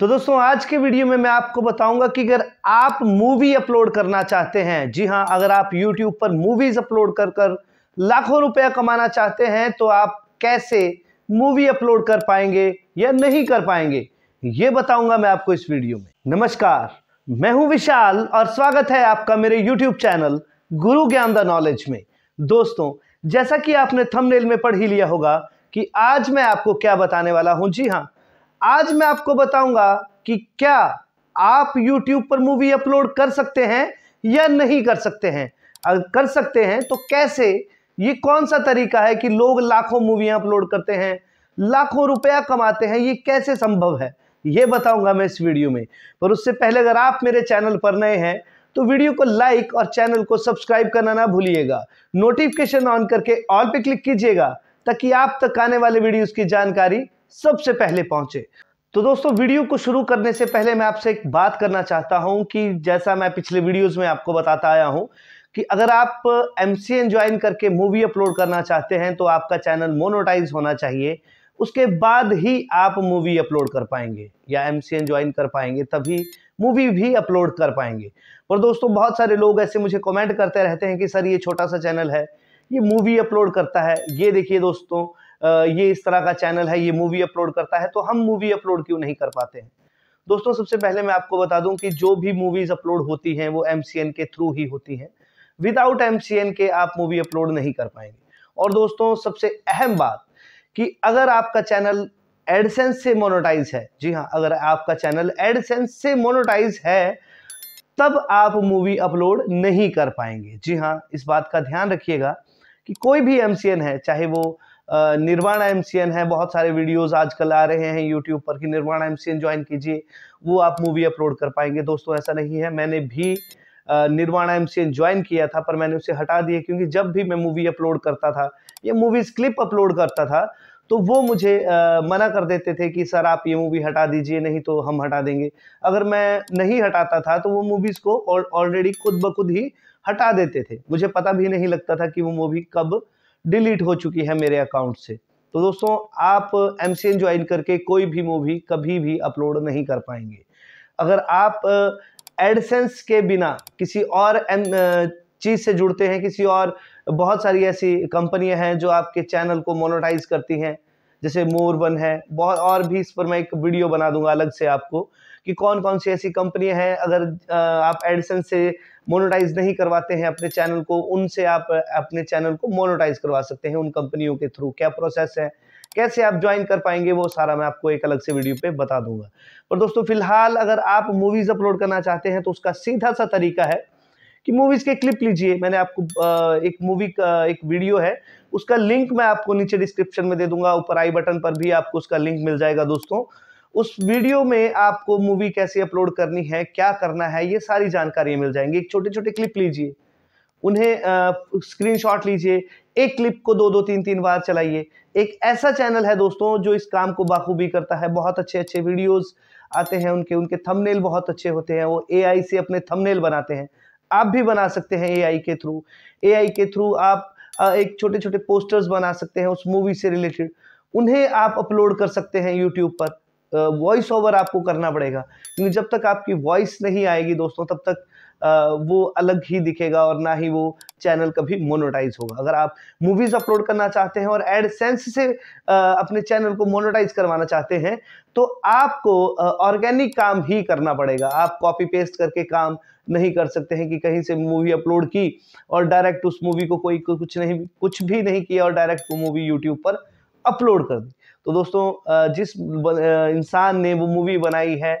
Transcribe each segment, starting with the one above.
तो दोस्तों आज के वीडियो में मैं आपको बताऊंगा कि अगर आप मूवी अपलोड करना चाहते हैं जी हाँ अगर आप यूट्यूब पर मूवीज अपलोड कर कर लाखों रुपया कमाना चाहते हैं तो आप कैसे मूवी अपलोड कर पाएंगे या नहीं कर पाएंगे ये बताऊंगा मैं आपको इस वीडियो में नमस्कार मैं हूं विशाल और स्वागत है आपका मेरे यूट्यूब चैनल गुरु ज्ञान द नॉलेज में दोस्तों जैसा कि आपने थमनेल में पढ़ ही लिया होगा कि आज मैं आपको क्या बताने वाला हूं जी हाँ आज मैं आपको बताऊंगा कि क्या आप YouTube पर मूवी अपलोड कर सकते हैं या नहीं कर सकते हैं अगर कर सकते हैं तो कैसे ये कौन सा तरीका है कि लोग लाखों मूवियाँ अपलोड करते हैं लाखों रुपया कमाते हैं ये कैसे संभव है ये बताऊंगा मैं इस वीडियो में पर उससे पहले अगर आप मेरे चैनल पर नए हैं तो वीडियो को लाइक और चैनल को सब्सक्राइब करना ना भूलिएगा नोटिफिकेशन ऑन करके ऑल पे क्लिक कीजिएगा ताकि आप तक आने वाले वीडियोस की जानकारी सबसे पहले पहुंचे तो दोस्तों वीडियो को शुरू करने से पहले मैं आपसे एक बात करना चाहता हूं कि जैसा मैं पिछले वीडियोस में आपको बताता आया हूं कि अगर आप एम सी ज्वाइन करके मूवी अपलोड करना चाहते हैं तो आपका चैनल मोनोटाइज होना चाहिए उसके बाद ही आप मूवी अपलोड कर पाएंगे या एम ज्वाइन कर पाएंगे तभी मूवी भी अपलोड कर पाएंगे और दोस्तों बहुत सारे लोग ऐसे मुझे कॉमेंट करते रहते हैं कि सर ये छोटा सा चैनल है ये मूवी अपलोड करता है ये देखिए दोस्तों ये इस तरह का चैनल है ये मूवी अपलोड करता है तो हम मूवी अपलोड क्यों नहीं कर पाते हैं दोस्तों सबसे पहले मैं आपको बता दूं कि जो भी मूवीज अपलोड होती हैं वो एम के थ्रू ही होती हैं विदाउट एम के आप मूवी अपलोड नहीं कर पाएंगे और दोस्तों सबसे अहम बात कि अगर आपका चैनल एडसेंस से मोनोटाइज है जी हाँ अगर आपका चैनल एडसेंस से मोनोटाइज है तब आप मूवी अपलोड नहीं कर पाएंगे जी हाँ इस बात का ध्यान रखिएगा कि कोई भी एम है चाहे वो निर्वाण एम है बहुत सारे वीडियोस आजकल आ रहे हैं यूट्यूब पर कि निर्वाण एम ज्वाइन कीजिए वो आप मूवी अपलोड कर पाएंगे दोस्तों ऐसा नहीं है मैंने भी निर्वाणा एम ज्वाइन किया था पर मैंने उसे हटा दिया क्योंकि जब भी मैं मूवी अपलोड करता था या मूवीज क्लिप अपलोड करता था तो वो मुझे आ, मना कर देते थे कि सर आप ये मूवी हटा दीजिए नहीं तो हम हटा देंगे अगर मैं नहीं हटाता था तो वो मूवीज़ को ऑलरेडी खुद ब खुद ही हटा देते थे मुझे पता भी नहीं लगता था कि वो मूवी कब डिलीट हो चुकी है मेरे अकाउंट से तो दोस्तों आप एम सी एन ज्वाइन करके कोई भी मूवी कभी भी अपलोड नहीं कर पाएंगे अगर आप एडसेंस के बिना किसी और चीज़ से जुड़ते हैं किसी और बहुत सारी ऐसी कंपनियां हैं जो आपके चैनल को मोनोटाइज करती हैं जैसे मोर वन है बहुत और भी इस पर मैं एक वीडियो बना दूंगा अलग से आपको कि कौन कौन सी ऐसी कंपनियां हैं अगर आप एडिसन से मोनोटाइज नहीं करवाते हैं अपने चैनल को उनसे आप अपने चैनल को मोनोटाइज करवा सकते हैं उन कंपनियों के थ्रू क्या प्रोसेस है कैसे आप ज्वाइन कर पाएंगे वो सारा मैं आपको एक अलग से वीडियो पे बता दूंगा पर दोस्तों फिलहाल अगर आप मूवीज़ अपलोड करना चाहते हैं तो उसका सीधा सा तरीका है कि मूवीज के क्लिप लीजिए मैंने आपको एक मूवी का एक वीडियो है उसका लिंक मैं आपको नीचे डिस्क्रिप्शन में दे दूंगा ऊपर आई बटन पर भी आपको उसका लिंक मिल जाएगा दोस्तों उस वीडियो में आपको मूवी कैसे अपलोड करनी है क्या करना है ये सारी जानकारियां मिल जाएंगी एक छोटे छोटे क्लिप लीजिए उन्हें स्क्रीनशॉट लीजिए एक क्लिप को दो दो तीन तीन बार चलाइए एक ऐसा चैनल है दोस्तों जो इस काम को बाखूबी करता है बहुत अच्छे अच्छे वीडियोस आते हैं उनके उनके थंबनेल बहुत अच्छे होते हैं वो एआई से अपने थंबनेल बनाते हैं आप भी बना सकते हैं एआई के थ्रू एआई के थ्रू आप एक छोटे छोटे पोस्टर्स बना सकते हैं उस मूवी से रिलेटेड उन्हें आप अपलोड कर सकते हैं यूट्यूब पर वॉइस ओवर आपको करना पड़ेगा क्योंकि जब तक आपकी वॉइस नहीं आएगी दोस्तों तब तक वो अलग ही दिखेगा और ना ही वो चैनल कभी मोनोटाइज होगा अगर आप मूवीज अपलोड करना चाहते हैं और एडसेंस से अपने चैनल को मोनोटाइज करवाना चाहते हैं तो आपको ऑर्गेनिक काम ही करना पड़ेगा आप कॉपी पेस्ट करके काम नहीं कर सकते हैं कि कहीं से मूवी अपलोड की और डायरेक्ट उस मूवी को कोई कुछ नहीं कुछ भी नहीं किया और डायरेक्ट वो मूवी यूट्यूब पर अपलोड कर दी तो दोस्तों जिस इंसान ने वो मूवी बनाई है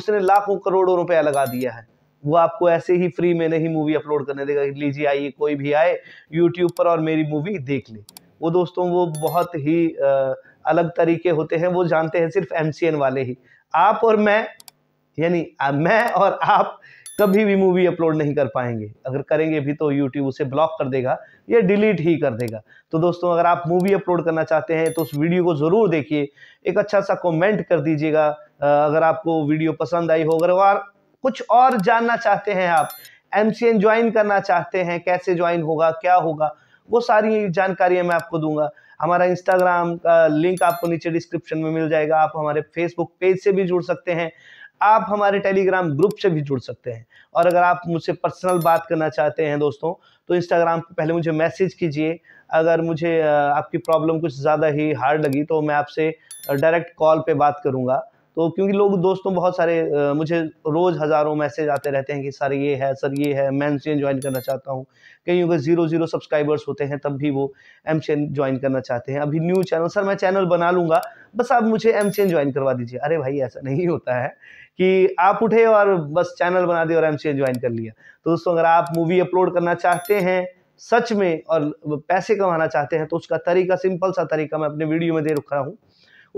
उसने लाखों करोड़ों रुपया लगा दिया है वो आपको ऐसे ही फ्री में नहीं मूवी अपलोड करने देगा लीजिए आइए कोई भी आए यूट्यूब पर और मेरी मूवी देख ले वो दोस्तों वो बहुत ही आ, अलग तरीके होते हैं वो जानते हैं सिर्फ एम वाले ही आप और मैं यानी मैं और आप कभी भी मूवी अपलोड नहीं कर पाएंगे अगर करेंगे भी तो यूट्यूब उसे ब्लॉक कर देगा या डिलीट ही कर देगा तो दोस्तों अगर आप मूवी अपलोड करना चाहते हैं तो उस वीडियो को ज़रूर देखिए एक अच्छा सा कमेंट कर दीजिएगा अगर आपको वीडियो पसंद आई हो अगर कुछ और जानना चाहते हैं आप एम सी एन ज्वाइन करना चाहते हैं कैसे ज्वाइन होगा क्या होगा वो सारी जानकारियाँ मैं आपको दूंगा हमारा इंस्टाग्राम का लिंक आपको नीचे डिस्क्रिप्शन में मिल जाएगा आप हमारे फेसबुक पेज से भी जुड़ सकते हैं आप हमारे टेलीग्राम ग्रुप से भी जुड़ सकते हैं और अगर आप मुझसे पर्सनल बात करना चाहते हैं दोस्तों तो इंस्टाग्राम पे पहले मुझे मैसेज कीजिए अगर मुझे आपकी प्रॉब्लम कुछ ज़्यादा ही हार्ड लगी तो मैं आपसे डायरेक्ट कॉल पे बात करूँगा तो क्योंकि लोग दोस्तों बहुत सारे आ, मुझे रोज़ हज़ारों मैसेज आते रहते हैं कि सर ये है सर ये है मैं एम ज्वाइन करना चाहता हूँ कहीं के ज़ीरो ज़ीरो सब्सक्राइबर्स होते हैं तब भी वो एम ज्वाइन करना चाहते हैं अभी न्यू चैनल सर मैं चैनल बना लूँगा बस आप मुझे एम ज्वाइन करवा दीजिए अरे भाई ऐसा नहीं होता है कि आप उठे और बस चैनल बना दिए और एम ज्वाइन कर लिया तो दोस्तों अगर आप मूवी अपलोड करना चाहते हैं सच में और पैसे कमाना चाहते हैं तो उसका तरीका सिंपल सा तरीका मैं अपने वीडियो में दे रखा हूँ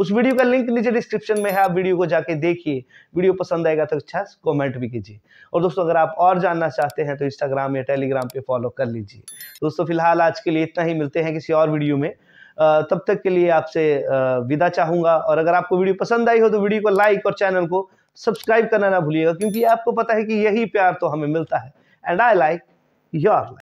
उस वीडियो का लिंक नीचे डिस्क्रिप्शन में है आप वीडियो को जाके देखिए वीडियो पसंद आएगा तो अच्छा कमेंट भी कीजिए और दोस्तों अगर आप और जानना चाहते हैं तो इंस्टाग्राम या टेलीग्राम पे फॉलो कर लीजिए दोस्तों फिलहाल आज के लिए इतना ही मिलते हैं किसी और वीडियो में तब तक के लिए आपसे विदा चाहूँगा और अगर आपको वीडियो पसंद आई हो तो वीडियो को लाइक और चैनल को सब्सक्राइब करना ना भूलिएगा क्योंकि आपको पता है कि यही प्यार तो हमें मिलता है एंड आई लाइक योर